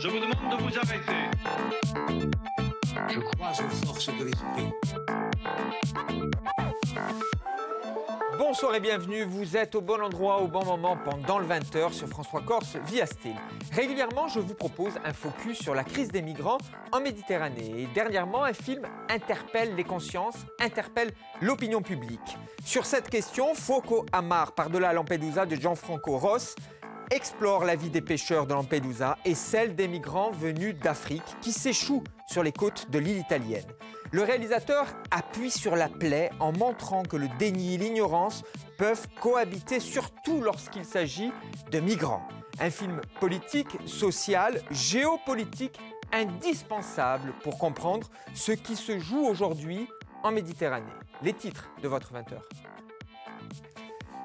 Je vous demande de vous arrêter. Je crois aux forces de l'esprit. Bonsoir et bienvenue, vous êtes au bon endroit, au bon moment pendant le 20h sur François Corse via Style. Régulièrement, je vous propose un focus sur la crise des migrants en Méditerranée. Et dernièrement, un film interpelle les consciences, interpelle l'opinion publique. Sur cette question, Foco Amar, par-delà Lampedusa de Gianfranco Ross, explore la vie des pêcheurs de Lampedusa et celle des migrants venus d'Afrique qui s'échouent sur les côtes de l'île italienne. Le réalisateur appuie sur la plaie en montrant que le déni et l'ignorance peuvent cohabiter surtout lorsqu'il s'agit de migrants. Un film politique, social, géopolitique indispensable pour comprendre ce qui se joue aujourd'hui en Méditerranée. Les titres de votre 20h.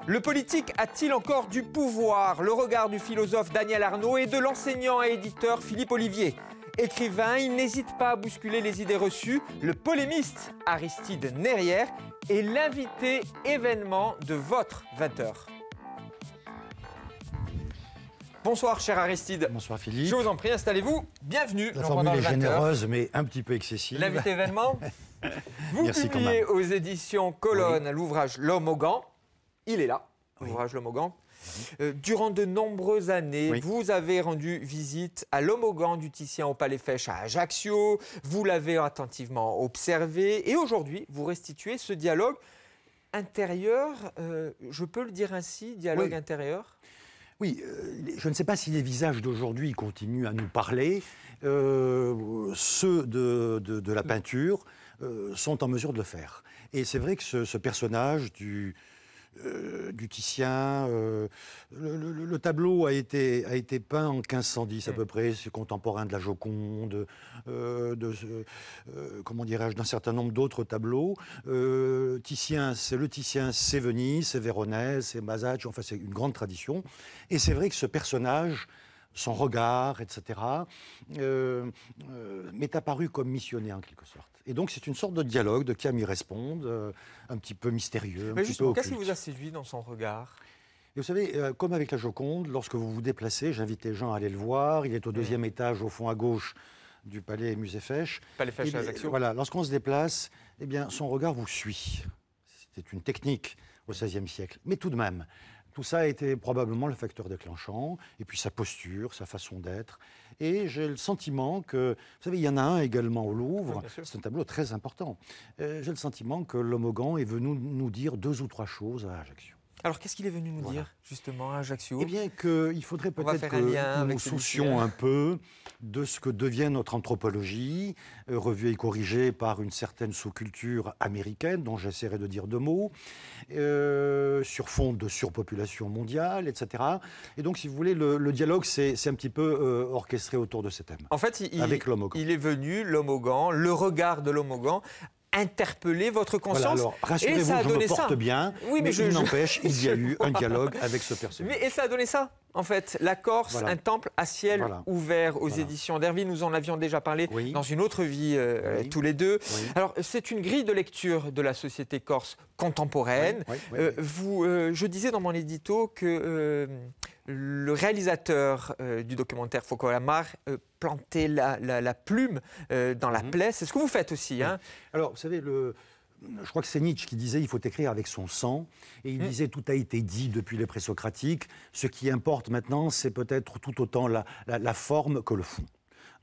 Le politique a-t-il encore du pouvoir Le regard du philosophe Daniel Arnaud et de l'enseignant et éditeur Philippe Olivier. Écrivain, il n'hésite pas à bousculer les idées reçues. Le polémiste Aristide Nerrière est l'invité événement de votre 20h. Bonsoir, cher Aristide. Bonsoir, Philippe. Je vous en prie, installez-vous. Bienvenue. La formule est généreuse, mais un petit peu excessive. L'invité événement Vous publiez aux éditions Colonne l'ouvrage L'homme au gant. Il est là, l'ouvrage L'homme au gant, Mhm. Euh, durant de nombreuses années, vous avez rendu visite à l'homme au gant du Titien au Palais Fèche à Ajaccio. Vous l'avez attentivement observé. Et aujourd'hui, vous restituez ce dialogue intérieur, euh, je peux le dire ainsi, dialogue intérieur oui, euh, je ne sais pas si les visages d'aujourd'hui continuent à nous parler. ceux de, de, la peinture sont en mesure de le faire. Et c'est vrai que ce, ce personnage du, euh, du Titien. Euh, le, tableau a été, a été peint en 1510 à mm. peu près, c'est contemporain de la Joconde, euh, de, comment dirais-je, d'un certain nombre d'autres tableaux. Titien, c'est le Titien, c'est Venise, c'est Véronèse, c'est Masaccio, enfin c'est une grande tradition. Et c'est vrai que ce personnage son regard, etc., euh, euh, m'est apparu comme missionnaire en quelque sorte. Et donc c'est une sorte de dialogue de qui y répondent, euh, un petit peu mystérieux. Mais justement, qu'est-ce qui vous a séduit dans son regard vous savez, comme avec la Joconde, lorsque vous vous déplacez, j'invite les gens à aller le voir. Il est au mm. deuxième étage, au fond à gauche du palais Musée Fèche. Palais Fèche eh à Voilà, lorsqu'on se déplace, eh bien, son regard vous suit. C'était une technique au XVIe siècle. Mais tout de même, tout ça a été probablement le facteur déclenchant, et puis sa posture, sa façon d'être. Et j'ai le sentiment que, vous savez, il y en a un également au Louvre, c'est un tableau très important. Euh, j'ai le sentiment que l'homogan est venu nous dire deux ou trois choses à Ajaccio. Alors, qu'est-ce qu'il est venu nous dire, justement, à Ajaccio Eh bien, qu'il faudrait peut-être que nous soucions un peu de ce que devient notre anthropologie, euh, revue et corrigée par une certaine sous-culture américaine, dont j'essaierai de dire deux mots, euh, sur fond de surpopulation mondiale, etc. Et donc, si vous voulez, le, dialogue, c'est un petit peu euh, orchestré autour de ces thème. En fait, il, il est venu, l'homogan, le regard de l'homogan interpeller votre conscience. rassurez-vous, ça me porte bien, oui, mais, je, n'empêche, il y a eu un dialogue avec ce personnage. et ça a donné ça en fait, La Corse, un temple à ciel ouvert aux éditions d'Hervy. Nous en avions déjà parlé dans une autre vie euh, tous les deux. Alors, c'est une grille de lecture de la société corse contemporaine. Euh, euh, je disais dans mon édito que le réalisateur euh, du documentaire Foucault Lamar euh, plantait la, plume euh, dans la mhm. plaie. C'est ce que vous faites aussi. Hein. Alors, vous savez, le, je crois que c'est Nietzsche qui disait il faut écrire avec son sang. Et il mm. disait tout a été dit depuis les présocratiques. Ce qui importe maintenant, c'est peut-être tout autant la, forme que le fond.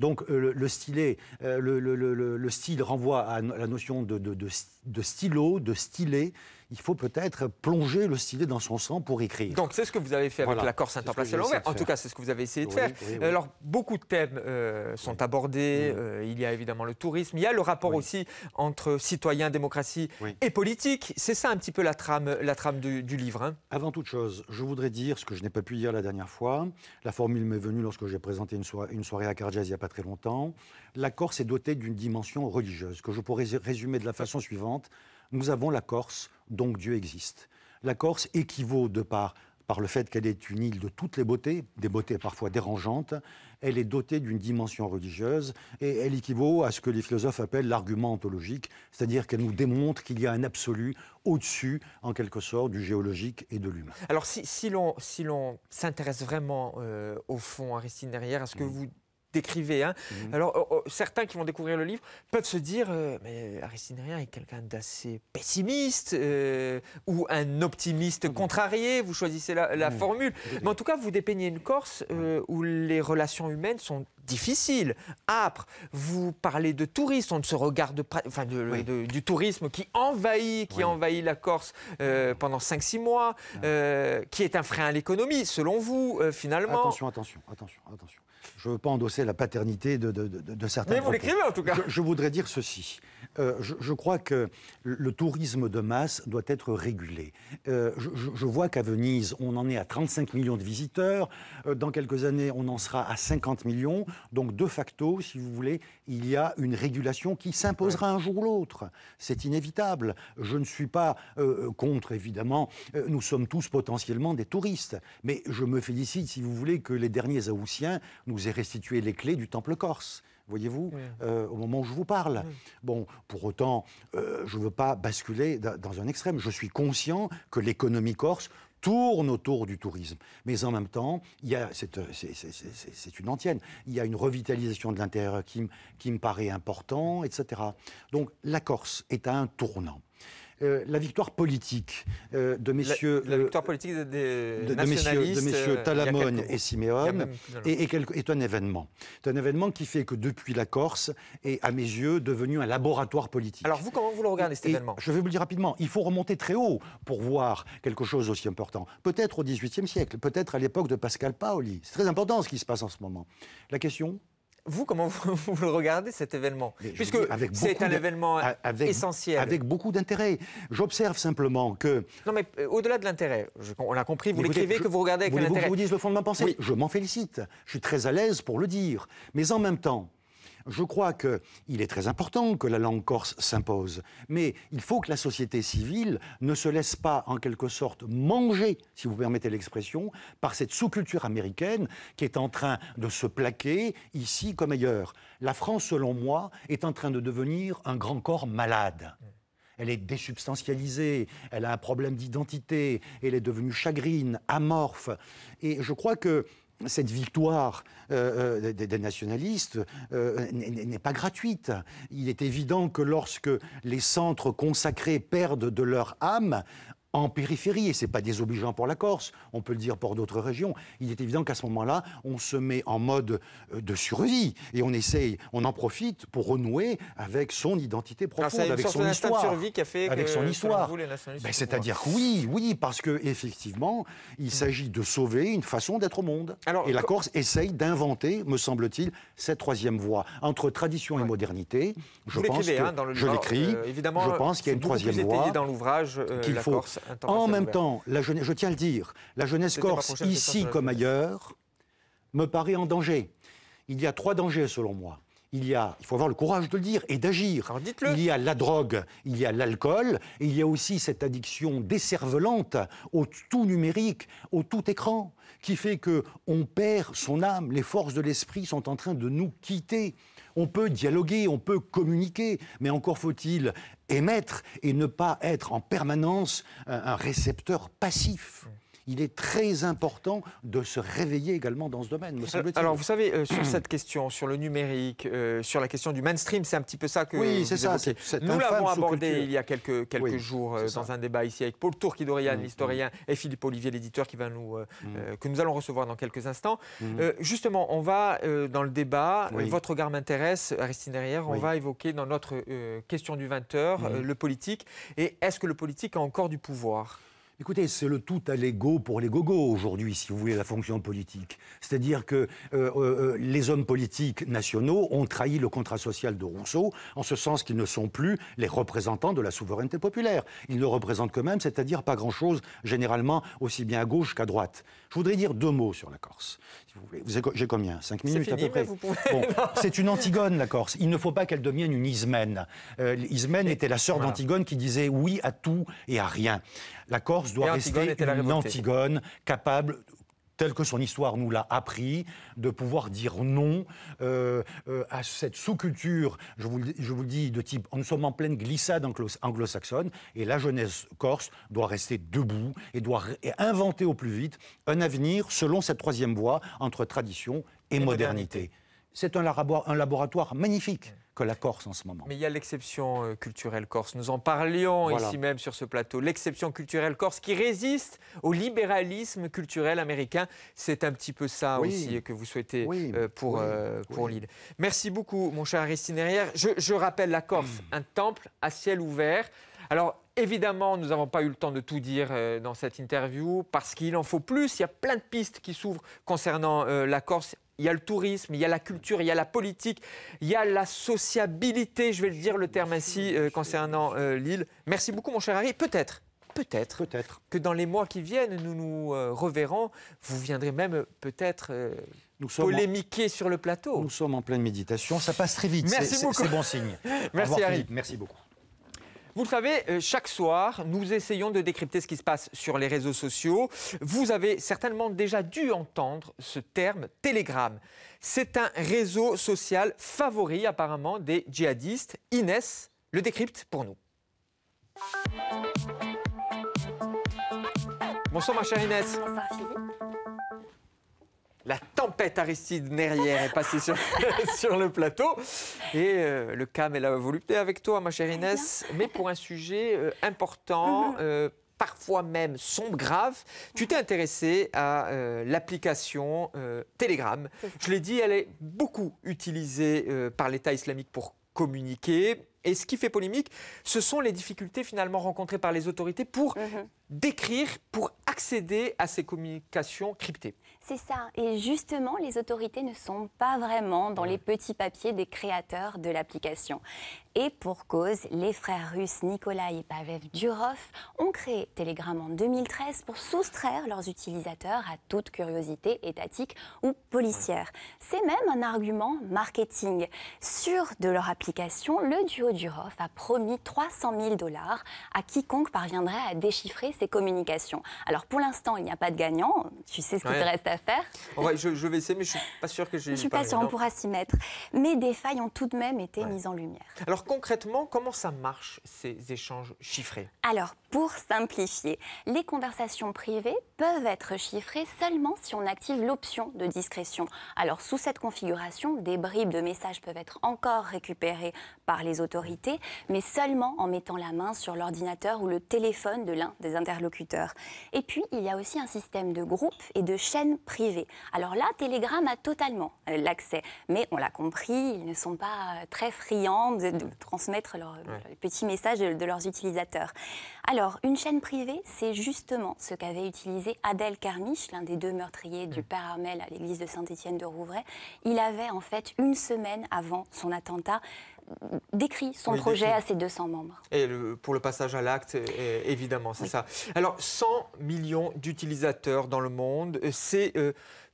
Donc le, stylet, le, style renvoie à la notion de, de stylo, de stylet, il faut peut-être plonger le stylet dans son sang pour écrire. Donc c'est ce que vous avez fait avec la Corse interplacelle En tout cas, c'est ce que vous avez essayé de faire. Euh, alors beaucoup de thèmes euh, sont abordés. Mm. Euh, il y a évidemment le tourisme. Il y a le rapport aussi entre citoyens, démocratie et politique. C'est ça un petit peu la trame, la trame du, livre. Hein. Avant toute chose, je voudrais dire ce que je n'ai pas pu dire la dernière fois. La formule m'est venue lorsque j'ai présenté une, soirée, à Cargès il n'y a pas très longtemps. La Corse est dotée d'une dimension religieuse que je pourrais résumer de la façon suivante. Nous avons la Corse, donc Dieu existe. La Corse équivaut de par le fait qu'elle est une île de toutes les beautés, des beautés parfois dérangeantes, elle est dotée d'une dimension religieuse et elle équivaut à ce que les philosophes appellent l'argument ontologique, c'est-à-dire qu'elle nous démontre qu'il y a un absolu au-dessus, en quelque sorte, du géologique et de l'humain. Alors si, l'on s'intéresse vraiment euh, au fond, Aristide Derrière, à ce que vous décrivez. Hein. Mhm. Alors, oh, oh, certains qui vont découvrir le livre peuvent se dire euh, mais Aristide est quelqu'un d'assez pessimiste euh, ou un optimiste mhm. contrarié. Vous choisissez la, mhm. formule. Mais en tout cas, vous dépeignez une Corse euh, où les relations humaines sont difficiles, âpres. Vous parlez de touristes, on ne se regarde pas. Enfin, du tourisme qui envahit, qui envahit la Corse pendant 5-6 mois, qui est un frein à l'économie, selon vous, finalement. Attention, attention, attention, attention je ne veux pas endosser la paternité de, certains. Mais vous l'écrivez en tout cas. Je, voudrais dire ceci. Euh, je, crois que le tourisme de masse doit être régulé. Euh, je, vois qu'à Venise, on en est à 35 millions de visiteurs. Euh, dans quelques années, on en sera à 50 millions. Donc, de facto, si vous voulez, il y a une régulation qui s'imposera un jour ou l'autre. C'est inévitable. Je ne suis pas contre, évidemment. nous sommes tous potentiellement des touristes. Mais je me félicite, si vous voulez, que les derniers Aoussiens nous ait restitué les clés du temple corse voyez-vous, euh, au moment où je vous parle. Bon, pour autant, euh, je ne veux pas basculer dans un extrême. Je suis conscient que l'économie corse tourne autour du tourisme. Mais en même temps, euh, c'est une antienne. Il y a une revitalisation de l'intérieur qui, qui me paraît important, etc. Donc la Corse est à un tournant. Euh, la victoire politique de messieurs... La, de, messieurs, euh, Talamone et Siméon est, un événement. C'est un événement qui fait que depuis la Corse est, à mes yeux, devenu un laboratoire politique. Alors vous, comment vous le regardez cet événement Je vais vous le dire rapidement. Il faut remonter très haut pour voir quelque chose aussi important. Peut-être au XVIIIe siècle, peut-être à l'époque de Pascal Paoli. C'est très important ce qui se passe en ce moment. La question, vous, comment vous, le regardez cet événement Puisque c'est un événement essentiel. Avec beaucoup d'intérêt. J'observe simplement que. Non, mais euh, au-delà de l'intérêt, on l'a compris, vous l'écrivez que vous regardez avec intérêt. Vous, vous dise le fond de ma pensée Je m'en félicite. Je suis très à l'aise pour le dire. Mais en même temps, je crois qu'il est très important que la langue corse s'impose, mais il faut que la société civile ne se laisse pas, en quelque sorte, manger, si vous permettez l'expression, par cette sous-culture américaine qui est en train de se plaquer ici comme ailleurs. La France, selon moi, est en train de devenir un grand corps malade elle est désubstantialisée, elle a un problème d'identité, elle est devenue chagrine, amorphe. Et je crois que cette victoire euh, euh, des, nationalistes euh, n'est pas gratuite. Il est évident que lorsque les centres consacrés perdent de leur âme, en périphérie, et ce n'est pas désobligeant pour la Corse, on peut le dire pour d'autres régions. Il est évident qu'à ce moment-là, on se met en mode euh, de survie et on essaye, on en profite pour renouer avec son identité ah, profonde, avec son, histoire, survie avec son histoire. Ben, c'est-à-dire oui, oui, parce que effectivement, il s'agit de sauver une façon d'être au monde. et la Corse essaye d'inventer, me semble-t-il, cette troisième voie entre tradition et modernité. Je je l'écris. je pense qu'il y a une troisième voie dans l'ouvrage euh, qu'il Corse en même temps, je tiens à le dire, la jeunesse corse, ici comme ailleurs, me paraît en danger. Il y a trois dangers selon moi. Il a, il faut avoir le courage de le dire et d'agir. Il y a la drogue, il y a l'alcool, et il y a aussi cette addiction décervelante au tout numérique, au tout écran, qui fait que on perd son âme, les forces de l'esprit sont en train de nous quitter. On peut dialoguer, on peut communiquer, mais encore faut-il émettre et ne pas être en permanence un récepteur passif il est très important de se réveiller également dans ce domaine, euh, Alors, vous savez, euh, sur hmm. cette question, sur le numérique, euh, sur la question du mainstream, c'est un petit peu ça que. Oui, c'est ça. Nous l'avons abordé il y a quelques, jours dans un débat ici avec Paul Tourquidorian, hmm, l'historien, hmm. et Philippe Olivier, l'éditeur, qui va nous, que nous allons recevoir dans quelques instants. justement, on va dans le débat. Votre regard m'intéresse, Aristide Derrière. On va évoquer dans notre question du 20h le politique. Et est-ce que le politique a encore du pouvoir Écoutez, c'est le tout à l'ego pour les gogos aujourd'hui, si vous voulez, la fonction politique. C'est-à-dire que euh, euh, euh, les hommes politiques nationaux ont trahi le contrat social de Rousseau, en ce sens qu'ils ne sont plus les représentants de la souveraineté populaire. Ils ne représentent que mêmes cest c'est-à-dire pas grand-chose, généralement aussi bien à gauche qu'à droite. Je voudrais dire deux mots sur la Corse. J'ai combien 5 minutes à peu près. c'est une Antigone, la Corse. Il ne faut pas qu'elle devienne une Ismène. Euh, était la sœur d'Antigone qui disait oui à tout et à rien. La Corse doit rester une Antigone capable tel que son histoire nous l'a appris, de pouvoir dire non euh, euh, à cette sous-culture, je, vous, le dis, de type nous sommes en pleine glissade anglo-saxonne, et la jeunesse corse doit rester debout et doit inventer au plus vite un avenir selon cette troisième voie entre tradition et, modernité. C'est un, laboratoire magnifique que la Corse en ce moment. Mais il y a l'exception euh, culturelle corse. Nous en parlions ici même sur ce plateau. L'exception culturelle corse qui résiste au libéralisme culturel américain. C'est un petit peu ça aussi que vous souhaitez euh, pour, euh, pour l'île. Merci beaucoup, mon cher Aristide je, je, rappelle la Corse, mm. un temple à ciel ouvert. Alors, Évidemment, nous n'avons pas eu le temps de tout dire dans cette interview parce qu'il en faut plus. Il y a plein de pistes qui s'ouvrent concernant la Corse il y a le tourisme, il y a la culture, il y a la politique, il y a la sociabilité, je vais le dire le terme ainsi euh, concernant euh, l'île. Merci beaucoup mon cher Harry. Peut-être, peut-être, peut que dans les mois qui viennent, nous nous euh, reverrons. Vous viendrez même peut-être polémiquer sur le plateau. Nous sommes en pleine méditation, ça passe très vite. Merci beaucoup. C'est bon signe. Merci Harry. Merci beaucoup. Vous le savez, euh, chaque soir, nous essayons de décrypter ce qui se passe sur les réseaux sociaux. Vous avez certainement déjà dû entendre ce terme Telegram. C'est un réseau social favori apparemment des djihadistes. Inès le décrypte pour nous. Bonsoir ma chère Inès. La tempête Aristide Nerrière est passée sur, le plateau. Et euh, le CAM est la volupté avec toi, ma chère Inès, mais pour un sujet euh, important. Mhm. Euh, parfois même sombre, grave. Tu t'es intéressée à l'application Telegram. Je l'ai dit, elle est beaucoup utilisée par l'État islamique pour communiquer. Et ce qui fait polémique, ce sont les difficultés finalement rencontrées par les autorités pour mhm. décrire, pour accéder à ces communications cryptées. C'est ça. Et justement, les autorités ne sont pas vraiment dans les petits papiers des créateurs de l'application. Et pour cause, les frères russes Nikolai et Pavev Durov ont créé Telegram en 2013 pour soustraire leurs utilisateurs à toute curiosité étatique ou policière. C'est même un argument marketing. Sur de leur application, le duo Durov a promis 300 000 dollars à quiconque parviendrait à déchiffrer ses communications. Alors pour l'instant, il n'y a pas de gagnant. Tu sais ce qu'il te reste à faire. Oh, je, vais essayer, mais je suis pas sûr que j'ai. Je suis pas, sûre sûr, on pourra s'y mettre. Mais des failles ont tout de même été mises en lumière. Alors concrètement, comment ça marche ces échanges chiffrés Alors pour simplifier, les conversations privées peuvent être chiffrées seulement si on active l'option de discrétion. Alors sous cette configuration, des bribes de messages peuvent être encore récupérées par les autorités, mais seulement en mettant la main sur l'ordinateur ou le téléphone de l'un des interlocuteurs. Et puis il y a aussi un système de groupes et de chaînes Privé. Alors là, Telegram a totalement euh, l'accès. Mais on l'a compris, ils ne sont pas euh, très friands de, transmettre leurs petits messages de, leurs utilisateurs. Alors, une chaîne privée, c'est justement ce qu'avait utilisé Adèle Carmiche, l'un des deux meurtriers du mm. père Armel à l'église de Saint-Étienne de Rouvray. Il avait en fait une semaine avant son attentat décrit son projet à ses 200 membres. Et pour le passage à l'acte, évidemment, c'est ça. Alors, 100 millions d'utilisateurs dans le monde, euh, c'est euh,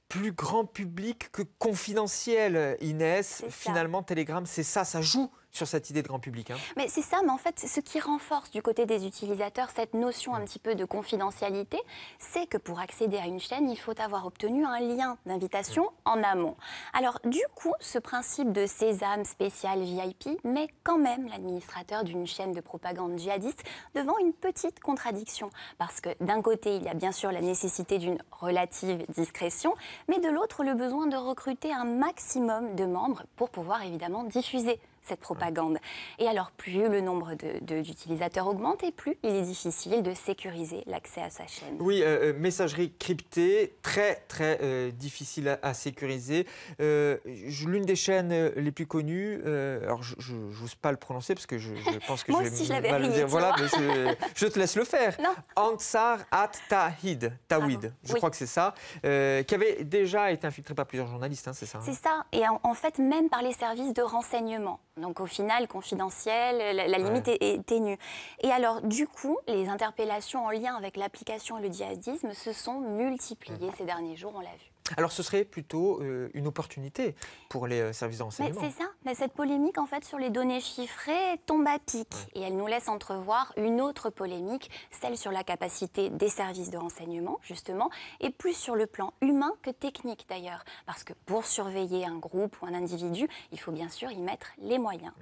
plus grand public que confidentiel, Inès. Finalement, Telegram, c'est ça, ça joue sur cette idée de grand public. Hein. Mais c'est ça, mais en fait, ce qui renforce du côté des utilisateurs cette notion un petit peu de confidentialité, c'est que pour accéder à une chaîne, il faut avoir obtenu un lien d'invitation en amont. Alors, du coup, ce principe de sésame spécial VIP met quand même l'administrateur d'une chaîne de propagande djihadiste devant une petite contradiction. Parce que d'un côté, il y a bien sûr la nécessité d'une relative discrétion, mais de l'autre, le besoin de recruter un maximum de membres pour pouvoir évidemment diffuser cette propagande. Et alors, plus le nombre d'utilisateurs augmente et plus il est difficile de sécuriser l'accès à sa chaîne. Oui, euh, euh, messagerie cryptée, très très euh, difficile à, sécuriser. L'une des chaînes les plus connues, alors je n'ose pas le prononcer parce que je, pense que je vais aussi, je le dire. Voilà, mais je, je, te laisse le faire. Ansar at Tahid, Tawid, ah je crois que c'est ça, qui avait déjà été infiltré par plusieurs journalistes, hein, c'est ça hein. C'est ça, et en fait même par les services de renseignement. Donc au final, confidentiel, la, limite est, ténue. Et alors, du coup, les interpellations en lien avec l'application et le djihadisme se sont multipliées ces derniers jours, on l'a vu. Alors ce serait plutôt euh, une opportunité pour les euh, services de renseignement. C'est ça. Mais cette polémique en fait sur les données chiffrées tombe à pic et elle nous laisse entrevoir une autre polémique, celle sur la capacité des services de renseignement justement et plus sur le plan humain que technique d'ailleurs parce que pour surveiller un groupe ou un individu, il faut bien sûr y mettre les moyens.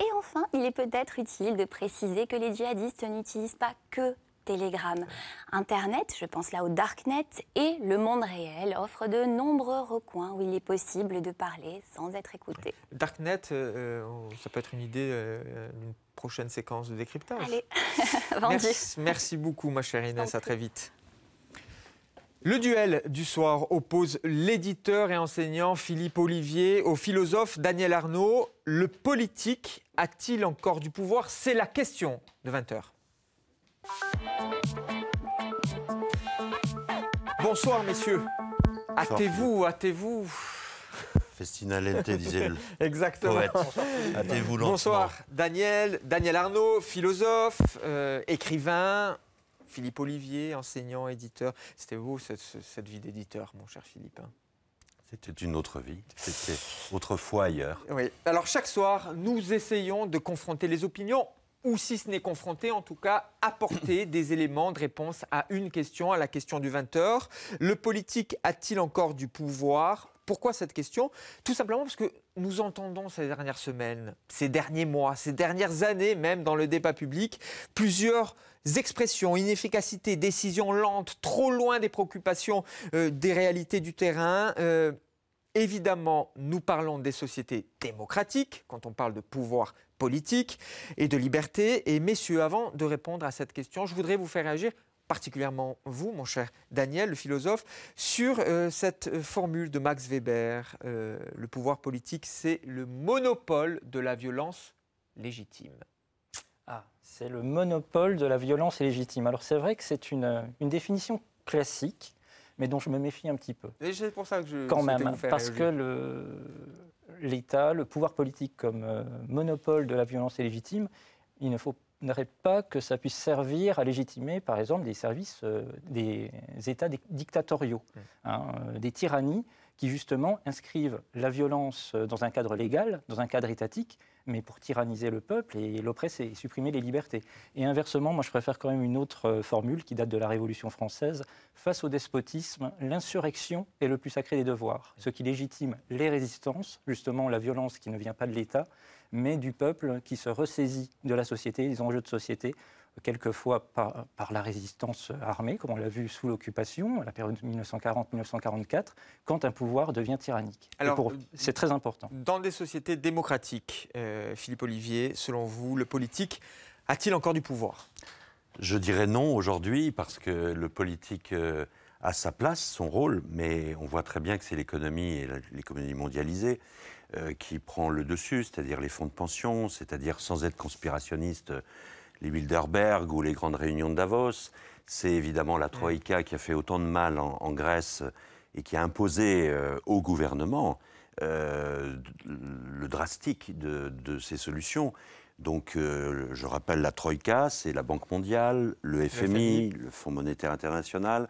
Et enfin, il est peut-être utile de préciser que les djihadistes n'utilisent pas que Telegram. Internet, je pense là au Darknet, et le monde réel offre de nombreux recoins où il est possible de parler sans être écouté. Darknet, euh, euh, ça peut être une idée euh, d'une prochaine séquence de décryptage. Allez, vendu. Merci, merci, beaucoup, ma chère Inès, à très vite. Le duel du soir oppose l'éditeur et enseignant Philippe Olivier au philosophe Daniel Arnaud. Le politique a-t-il encore du pouvoir C'est la question de 20h. Bonsoir, messieurs. Hâtez-vous, hâtez-vous. lente, disait le Exactement. Hâtez-vous lentement. Bonsoir, Daniel, Daniel Arnaud, philosophe, euh, écrivain, Philippe Olivier, enseignant, éditeur. C'était vous cette, cette vie d'éditeur, mon cher Philippe. Hein. C'était une autre vie, c'était autrefois ailleurs. Oui. Alors chaque soir, nous essayons de confronter les opinions ou si ce n'est confronté, en tout cas, apporter des éléments de réponse à une question, à la question du 20h. Le politique a-t-il encore du pouvoir Pourquoi cette question Tout simplement parce que nous entendons ces dernières semaines, ces derniers mois, ces dernières années même dans le débat public, plusieurs expressions, inefficacité, décisions lentes, trop loin des préoccupations, euh, des réalités du terrain. Euh, évidemment, nous parlons des sociétés démocratiques quand on parle de pouvoir politique et de liberté. Et messieurs, avant de répondre à cette question, je voudrais vous faire réagir particulièrement vous, mon cher Daniel, le philosophe, sur euh, cette euh, formule de Max Weber, euh, le pouvoir politique, c'est le monopole de la violence légitime. Ah, c'est le monopole de la violence légitime. Alors c'est vrai que c'est une définition classique mais dont je me méfie un petit peu. c'est pour ça que je. Quand même, parce que l'État, le, pouvoir politique comme euh, monopole de la violence est légitime, il ne faudrait pas que ça puisse servir à légitimer, par exemple, des services, euh, des États dictatoriaux, mmh. hein, euh, des tyrannies qui justement inscrivent la violence dans un cadre légal, dans un cadre étatique, mais pour tyranniser le peuple et l'oppresser et supprimer les libertés. Et inversement, moi je préfère quand même une autre euh, formule qui date de la Révolution française. Face au despotisme, l'insurrection est le plus sacré des devoirs, ce qui légitime les résistances, justement la violence qui ne vient pas de l'État, mais du peuple qui se ressaisit de la société, des enjeux de société, quelquefois par, par, la résistance armée, comme on l'a vu sous l'occupation, à la période 1940-1944, quand un pouvoir devient tyrannique. Euh, c'est très important. Dans des sociétés démocratiques, euh, Philippe Olivier, selon vous, le politique a-t-il encore du pouvoir Je dirais non aujourd'hui, parce que le politique... Euh, a sa place, son rôle, mais on voit très bien que c'est l'économie et l'économie mondialisée qui prend le dessus, c'est-à-dire les fonds de pension, c'est-à-dire sans être conspirationniste, les Bilderberg ou les grandes réunions de Davos. C'est évidemment la mm. Troïka qui a fait autant de mal en, Grèce et qui a imposé euh, au gouvernement euh, le drastique de, de, ces solutions. Donc, euh, je rappelle la Troïka, c'est la Banque mondiale, le, FMI. le Fonds monétaire international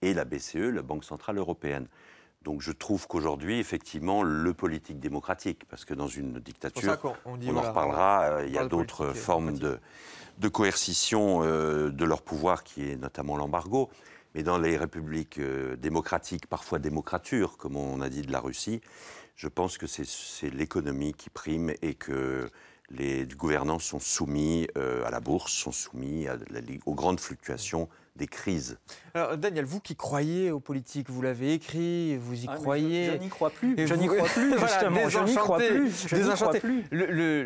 et la BCE, la Banque centrale européenne. Donc je trouve qu'aujourd'hui, effectivement, le politique démocratique, parce que dans une dictature, on, en reparlera, euh, il y a d'autres euh, formes de, coercition euh, de leur pouvoir, qui est notamment l'embargo. Mais dans les républiques démocratiques, parfois démocratures, comme on a dit de la Russie, je pense que c'est l'économie qui prime et que les gouvernants sont soumis à la bourse, sont soumis aux grandes fluctuations des crises. Daniel, vous qui croyez aux politiques, vous l'avez écrit, vous y ah, croyez. Je, n'y crois plus. Je n'y crois plus, justement. je n'y crois plus. Je crois plus.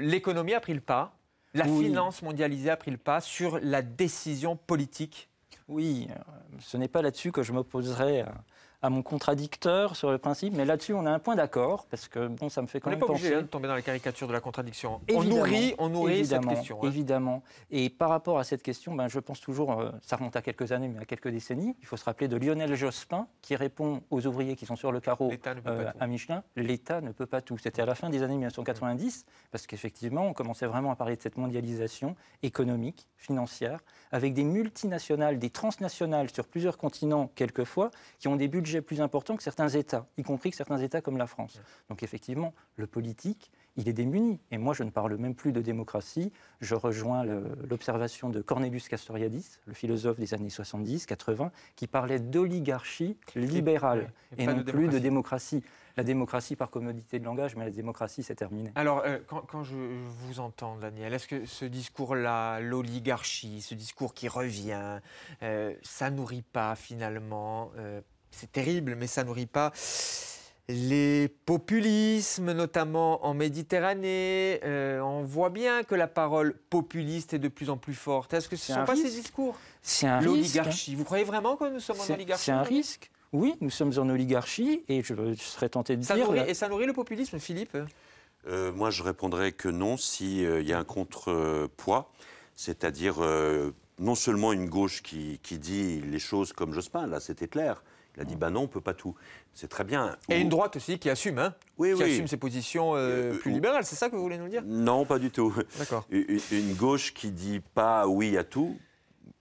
L'économie a pris le pas. La finance mondialisée a pris le pas sur la décision politique. Oui, euh, ce n'est pas là-dessus que je m'opposerai à hein à mon contradicteur sur le principe, mais là-dessus, on a un point d'accord, parce que bon, ça me fait quand même penser... On n'est pas obligé hein, de tomber dans la caricature de la contradiction. Hein. on nourrit, on nourrit évidemment, cette question. Hein. Évidemment. Et par rapport à cette question, ben, je pense toujours, euh, ça remonte à quelques années, mais à quelques décennies, il faut se rappeler de Lionel Jospin, qui répond aux ouvriers qui sont sur le carreau euh, à Michelin, l'État ne peut pas tout. C'était à la fin des années 1990, parce qu'effectivement, on commençait vraiment à parler de cette mondialisation économique, financière, avec des multinationales, des transnationales sur plusieurs continents quelquefois, qui ont des budgets plus important que certains États, y compris que certains États comme la France. Donc effectivement, le politique, il est démuni. Et moi, je ne parle même plus de démocratie. Je rejoins l'observation de Cornelius Castoriadis, le philosophe des années 70-80, qui parlait d'oligarchie libérale et, non plus de démocratie. La démocratie par commodité de langage, mais la démocratie, c'est terminé. Alors, euh, quand, je vous entends, Daniel, est-ce que ce discours-là, l'oligarchie, ce discours qui revient, euh, ça nourrit pas finalement euh, c'est terrible, mais ça nourrit pas les populismes, notamment en Méditerranée. Euh, on voit bien que la parole populiste est de plus en plus forte. Est-ce que ce ne sont pas ces discours C'est un L'oligarchie. Vous croyez vraiment que nous sommes en oligarchie C'est un risque. Oui, nous sommes en oligarchie et je, serais tenté de dire. Et ça nourrit le populisme, Philippe euh, Moi, je répondrais que non, s'il euh, y a un contrepoids, c'est-à-dire non seulement une gauche qui, qui, dit les choses comme Jospin, là c'était clair, il a dit, bah non, on ne peut pas tout. C'est très bien. Et une droite aussi qui assume, hein oui, qui assume ses positions euh, euh, plus libérales, c'est ça que vous voulez nous dire Non, pas du tout. D'accord. Une gauche qui dit pas oui à tout,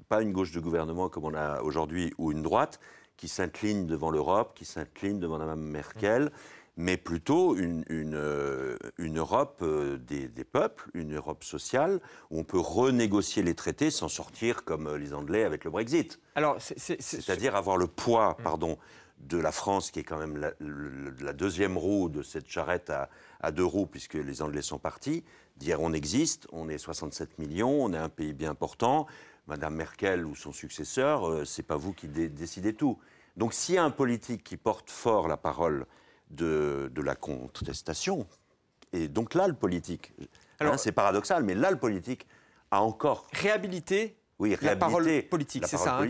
pas une gauche de gouvernement comme on a aujourd'hui, ou une droite qui s'incline devant l'Europe, qui s'incline devant Mme Merkel mais plutôt une, euh, Europe euh, des, peuples, une Europe sociale, où on peut renégocier les traités sans sortir comme euh, les Anglais avec le Brexit. c'est-à-dire avoir le poids, mmh. pardon, de la France, qui est quand même la, deuxième roue de cette charrette à, deux roues, puisque les Anglais sont partis, dire on existe, on est 67 millions, on est un pays bien important, Madame Merkel ou son successeur, ce c'est pas vous qui décidez tout. Donc s'il y a un politique qui porte fort la parole de, la contestation. Et donc là, le politique, hein, c'est paradoxal, mais là, le politique a encore... Réhabilité oui, la parole politique, c'est ça. Hein.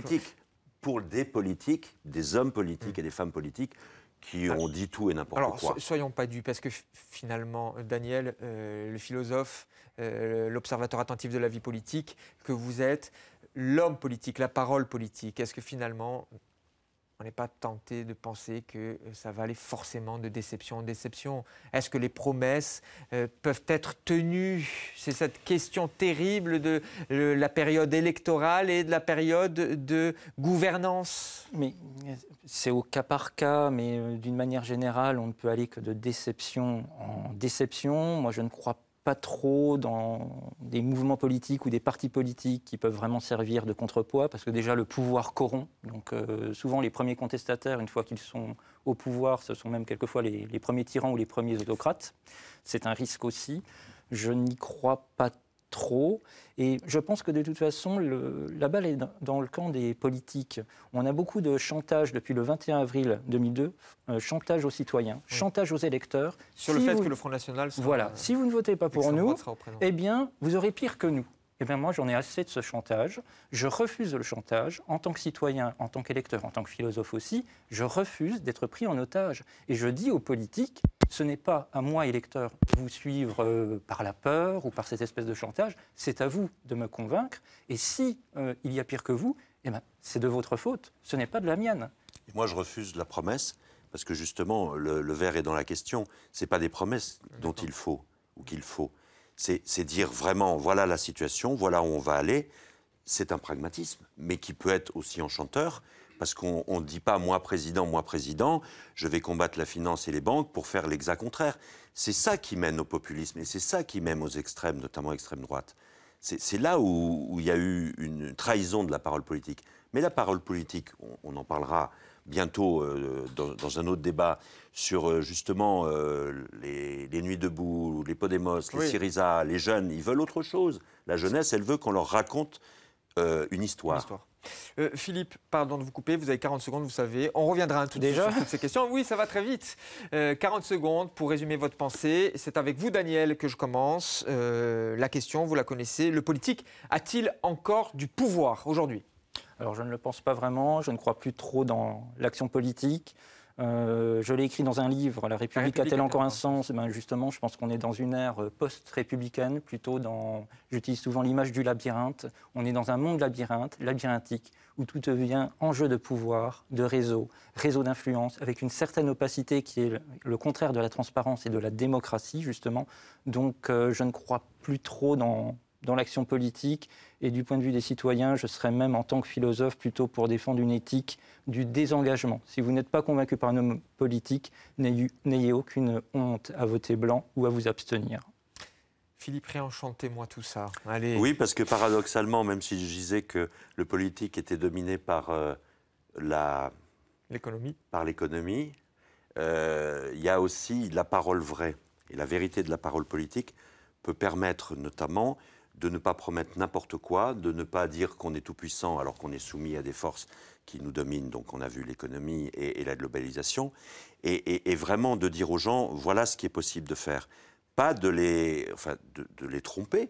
pour des politiques, des hommes politiques et des femmes politiques qui bah, ont dit tout et n'importe quoi. Alors, soyons pas dupes, parce que finalement, euh, Daniel, euh, le philosophe, euh, l'observateur attentif de la vie politique que vous êtes, l'homme politique, la parole politique, est-ce que finalement, on n'est pas tenté de penser que euh, ça va aller forcément de déception en déception. Est-ce que les promesses euh, peuvent être tenues C'est cette question terrible de la période électorale et de la période de gouvernance. Mais c'est au cas par cas, mais euh, d'une manière générale, on ne peut aller que de déception en déception. Moi, je ne crois pas pas trop dans des mouvements politiques ou des partis politiques qui peuvent vraiment servir de contrepoids, parce que déjà le pouvoir corrompt. Donc euh, souvent les premiers contestataires, une fois qu'ils sont au pouvoir, ce sont même quelquefois les, les premiers tyrans ou les premiers autocrates. C'est un risque aussi. Je n'y crois pas trop. Et je pense que de toute façon, la balle est dans le camp des politiques. On a beaucoup de chantage depuis le 21 avril 2002, euh, chantage aux citoyens, chantage aux électeurs. Sur le fait que le Front National sera, Voilà. Si vous ne votez pas pour nous, eh bien, vous aurez pire que nous eh bien moi j'en ai assez de ce chantage, je refuse le chantage en tant que citoyen, en tant qu'électeur, en tant que philosophe aussi, je refuse d'être pris en otage. Et je dis aux politiques, ce n'est pas à moi, électeur, de vous suivre euh, par la peur ou par cette espèce de chantage, c'est à vous de me convaincre, et si euh, il y a pire que vous, eh ben, c'est de votre faute, ce n'est pas de la mienne. moi je refuse la promesse, parce que justement le, le verre est dans la question, ce n'est pas des promesses dont il faut ou qu'il faut c'est dire vraiment, voilà la situation, voilà où on va aller. C'est un pragmatisme, mais qui peut être aussi enchanteur, parce qu'on ne dit pas moi président, moi président, je vais combattre la finance et les banques pour faire l'exact contraire. C'est ça qui mène au populisme et c'est ça qui mène aux extrêmes, notamment extrême droite. C'est là où il y a eu une trahison de la parole politique. Mais la parole politique, on en parlera bientôt euh, dans, un autre débat sur euh, justement euh, les, Nuits debout, les Podemos, les oui. Syriza, les jeunes, ils veulent autre chose. La jeunesse, elle veut qu'on leur raconte une histoire. Philippe, pardon de vous couper, vous avez 40 secondes, vous savez. On reviendra un tout déjà sur toutes ces questions. Oui, ça va très vite. 40 secondes pour résumer votre pensée. C'est avec vous, Daniel, que je commence. la question, vous la connaissez. Le politique a-t-il encore du pouvoir aujourd'hui alors je ne le pense pas vraiment, je ne crois plus trop dans l'action politique. Euh, je l'ai écrit dans un livre, La République, a-t-elle encore un sens eh ben Justement, je pense qu'on est dans une ère euh, post-républicaine, plutôt dans, j'utilise souvent l'image du labyrinthe, on est dans un monde labyrinthe, labyrinthique, où tout devient enjeu de pouvoir, de réseau, réseau d'influence, avec une certaine opacité qui est le contraire de la transparence et de la démocratie, justement. Donc euh, je ne crois plus trop dans dans l'action politique et du point de vue des citoyens, je serais même en tant que philosophe plutôt pour défendre une éthique du désengagement. Si vous n'êtes pas convaincu par un homme politique, n'ayez aucune honte à voter blanc ou à vous abstenir. Philippe réenchantez-moi tout ça. Allez. Oui, parce que paradoxalement, même si je disais que le politique était dominé par euh, la... l'économie, par l'économie, euh, il y a aussi la parole vraie. Et la vérité de la parole politique peut permettre notamment de ne pas promettre n'importe quoi, de ne pas dire qu'on est tout puissant alors qu'on est soumis à des forces qui nous dominent, donc on a vu l'économie et, la globalisation, et, vraiment de dire aux gens, voilà ce qui est possible de faire. Pas de les, de, les tromper,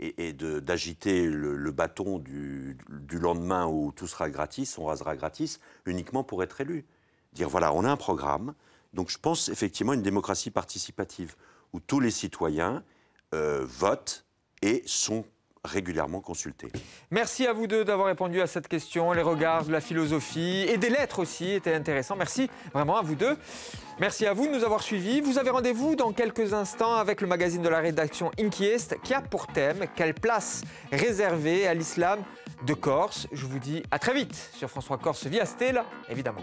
et, d'agiter le, bâton du, lendemain où tout sera gratis, on rasera gratis, uniquement pour être élu. Dire voilà, on a un programme. Donc je pense effectivement à une démocratie participative où tous les citoyens euh, votent et sont régulièrement consultés. Merci à vous deux d'avoir répondu à cette question. Les regards, de la philosophie et des lettres aussi étaient intéressants. Merci vraiment à vous deux. Merci à vous de nous avoir suivis. Vous avez rendez-vous dans quelques instants avec le magazine de la rédaction Inquiest qui a pour thème quelle place réservée à l'islam de Corse. Je vous dis à très vite sur François Corse via Stella, évidemment.